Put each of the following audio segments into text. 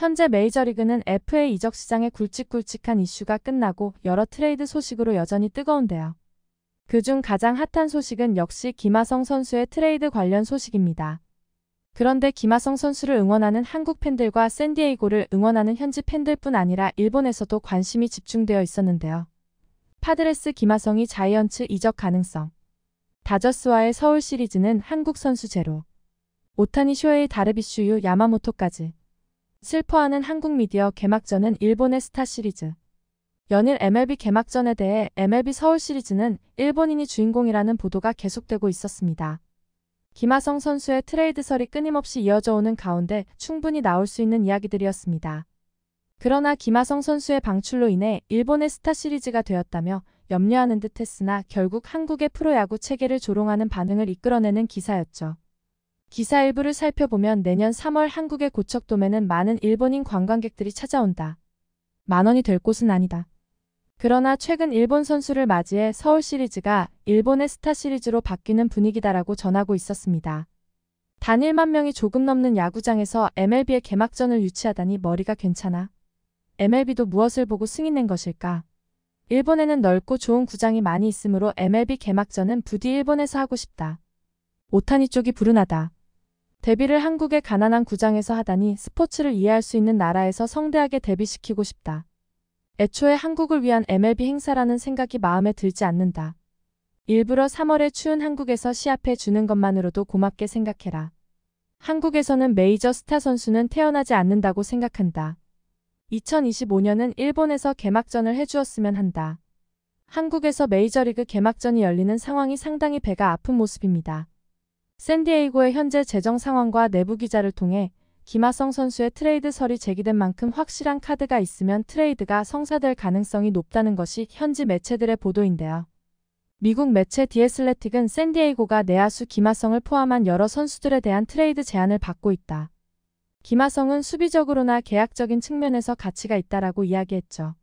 현재 메이저리그는 FA 이적 시장의 굵직굵직한 이슈가 끝나고 여러 트레이드 소식으로 여전히 뜨거운데요. 그 중 가장 핫한 소식은 역시 김하성 선수의 트레이드 관련 소식입니다. 그런데 김하성 선수를 응원하는 한국 팬들과 샌디에이고를 응원하는 현지 팬들뿐 아니라 일본에서도 관심이 집중되어 있었는데요. 파드레스 김하성이 자이언츠 이적 가능성 다저스와의 서울 시리즈는 한국 선수 제로 오타니 쇼헤이 다르비슈 유 야마모토까지 슬퍼하는 한국 미디어 개막전은 일본의 스타 시리즈. 연일 MLB 개막전에 대해 MLB 서울 시리즈는 일본인이 주인공이라는 보도가 계속되고 있었습니다. 김하성 선수의 트레이드설이 끊임없이 이어져 오는 가운데 충분히 나올 수 있는 이야기들이었습니다. 그러나 김하성 선수의 방출로 인해 일본의 스타 시리즈가 되었다며 염려하는 듯 했으나 결국 한국의 프로야구 체계를 조롱하는 반응을 이끌어내는 기사였죠. 기사 일부를 살펴보면 내년 3월 한국의 고척돔에는 많은 일본인 관광객들이 찾아온다. 만원이 될 곳은 아니다. 그러나 최근 일본 선수를 맞이해 서울 시리즈가 일본의 스타 시리즈로 바뀌는 분위기다라고 전하고 있었습니다. 단 1만 명이 조금 넘는 야구장에서 MLB의 개막전을 유치하다니 머리가 괜찮아. MLB도 무엇을 보고 승인낸 것일까? 일본에는 넓고 좋은 구장이 많이 있으므로 MLB 개막전은 부디 일본에서 하고 싶다. 오타니 쪽이 불운하다. 데뷔를 한국의 가난한 구장에서 하다니 스포츠를 이해할 수 있는 나라에서 성대하게 데뷔시키고 싶다. 애초에 한국을 위한 MLB 행사라는 생각이 마음에 들지 않는다. 일부러 3월에 추운 한국에서 시합해 주는 것만으로도 고맙게 생각해라. 한국에서는 메이저 스타 선수는 태어나지 않는다고 생각한다. 2025년은 일본에서 개막전을 해주었으면 한다. 한국에서 메이저리그 개막전이 열리는 상황이 상당히 배가 아픈 모습입니다. 샌디에이고의 현재 재정 상황과 내부 기자를 통해 김하성 선수의 트레이드설이 제기된 만큼 확실한 카드가 있으면 트레이드가 성사될 가능성이 높다는 것이 현지 매체들의 보도인데요. 미국 매체 디에슬레틱은 샌디에이고가 내야수 김하성을 포함한 여러 선수들에 대한 트레이드 제안을 받고 있다. 김하성은 수비적으로나 계약적인 측면에서 가치가 있다라고 이야기했죠.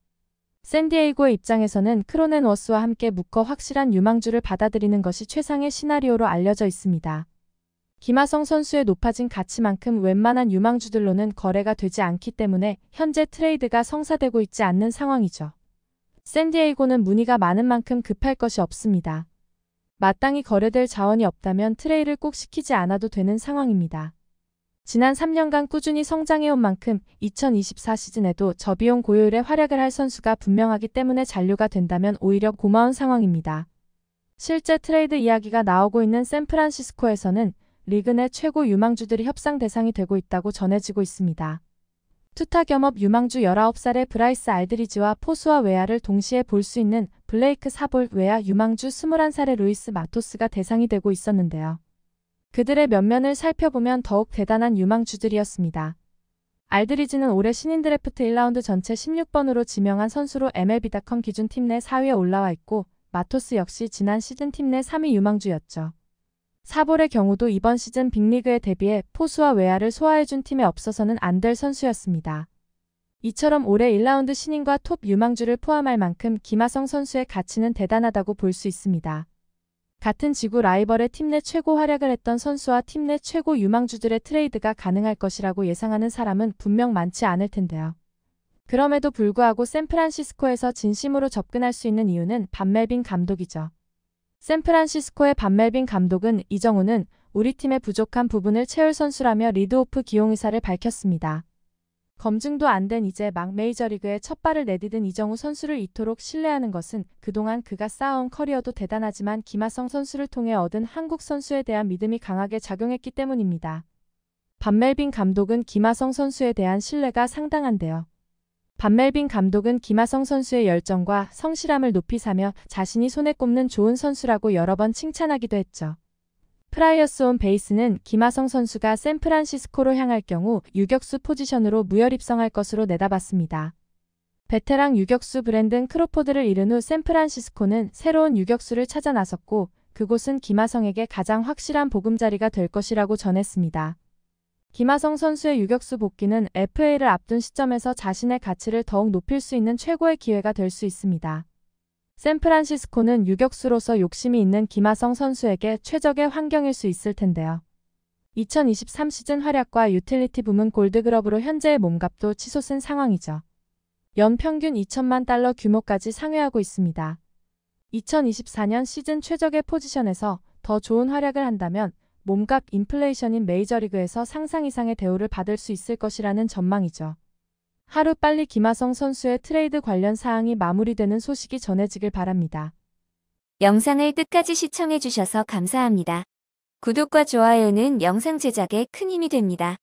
샌디에이고의 입장에서는 크로넨워스와 함께 묶어 확실한 유망주를 받아들이는 것이 최상의 시나리오로 알려져 있습니다. 김하성 선수의 높아진 가치만큼 웬만한 유망주들로는 거래가 되지 않기 때문에 현재 트레이드가 성사되고 있지 않는 상황이죠. 샌디에이고는 문의가 많은 만큼 급할 것이 없습니다. 마땅히 거래될 자원이 없다면 트레이를 꼭 시키지 않아도 되는 상황입니다. 지난 3년간 꾸준히 성장해온 만큼 2024 시즌에도 저비용 고율의 활약을 할 선수가 분명하기 때문에 잔류가 된다면 오히려 고마운 상황입니다. 실제 트레이드 이야기가 나오고 있는 샌프란시스코에서는 리그 내 최고 유망주들이 협상 대상이 되고 있다고 전해지고 있습니다. 투타 겸업 유망주 19살의 브라이스 알드리지와 포수와 외야를 동시에 볼 수 있는 블레이크 사볼 외야 유망주 21살의 루이스 마토스가 대상이 되고 있었는데요. 그들의 면면을 살펴보면 더욱 대단한 유망주들이었습니다. 알드리지는 올해 신인 드래프트 1라운드 전체 16번으로 지명한 선수로 MLB.com 기준 팀 내 4위에 올라와 있고 마토스 역시 지난 시즌 팀 내 3위 유망주였죠. 사볼의 경우도 이번 시즌 빅리그에 대비해 포수와 외야를 소화해준 팀에 없어서는 안 될 선수였습니다. 이처럼 올해 1라운드 신인과 톱 유망주를 포함할 만큼 김하성 선수의 가치는 대단하다고 볼 수 있습니다. 같은 지구 라이벌의 팀 내 최고 활약을 했던 선수와 팀 내 최고 유망주들의 트레이드가 가능할 것이라고 예상하는 사람은 분명 많지 않을 텐데요. 그럼에도 불구하고 샌프란시스코에서 진심으로 접근할 수 있는 이유는 반멜빈 감독이죠. 샌프란시스코의 반멜빈 감독은 이정우는 우리 팀의 부족한 부분을 채울 선수라며 리드오프 기용 의사를 밝혔습니다. 검증도 안 된 이제 막 메이저리그에 첫 발을 내딛은 이정우 선수를 이토록 신뢰하는 것은 그동안 그가 쌓아온 커리어도 대단하지만 김하성 선수를 통해 얻은 한국 선수에 대한 믿음이 강하게 작용했기 때문입니다. 반멜빈 감독은 김하성 선수에 대한 신뢰가 상당한데요. 반멜빈 감독은 김하성 선수의 열정과 성실함을 높이 사며 자신이 손에 꼽는 좋은 선수라고 여러 번 칭찬하기도 했죠. 프라이어스 온 베이스는 김하성 선수가 샌프란시스코로 향할 경우 유격수 포지션으로 무혈 입성할 것으로 내다봤습니다. 베테랑 유격수 브랜든 크로포드를 잃은 후 샌프란시스코는 새로운 유격수를 찾아 나섰고 그곳은 김하성에게 가장 확실한 보금자리가 될 것이라고 전했습니다. 김하성 선수의 유격수 복귀는 FA를 앞둔 시점에서 자신의 가치를 더욱 높일 수 있는 최고의 기회가 될 수 있습니다. 샌프란시스코는 유격수로서 욕심이 있는 김하성 선수에게 최적의 환경일 수 있을 텐데요. 2023 시즌 활약과 유틸리티 부문 골드그럽으로 현재의 몸값도 치솟은 상황이죠. 연평균 2천만 달러 규모까지 상회하고 있습니다. 2024년 시즌 최적의 포지션에서 더 좋은 활약을 한다면 몸값 인플레이션인 메이저리그에서 상상 이상의 대우를 받을 수 있을 것이라는 전망이죠. 하루 빨리 김하성 선수의 트레이드 관련 사항이 마무리되는 소식이 전해지길 바랍니다. 영상을 끝까지 시청해주셔서 감사합니다. 구독과 좋아요는 영상 제작에 큰 힘이 됩니다.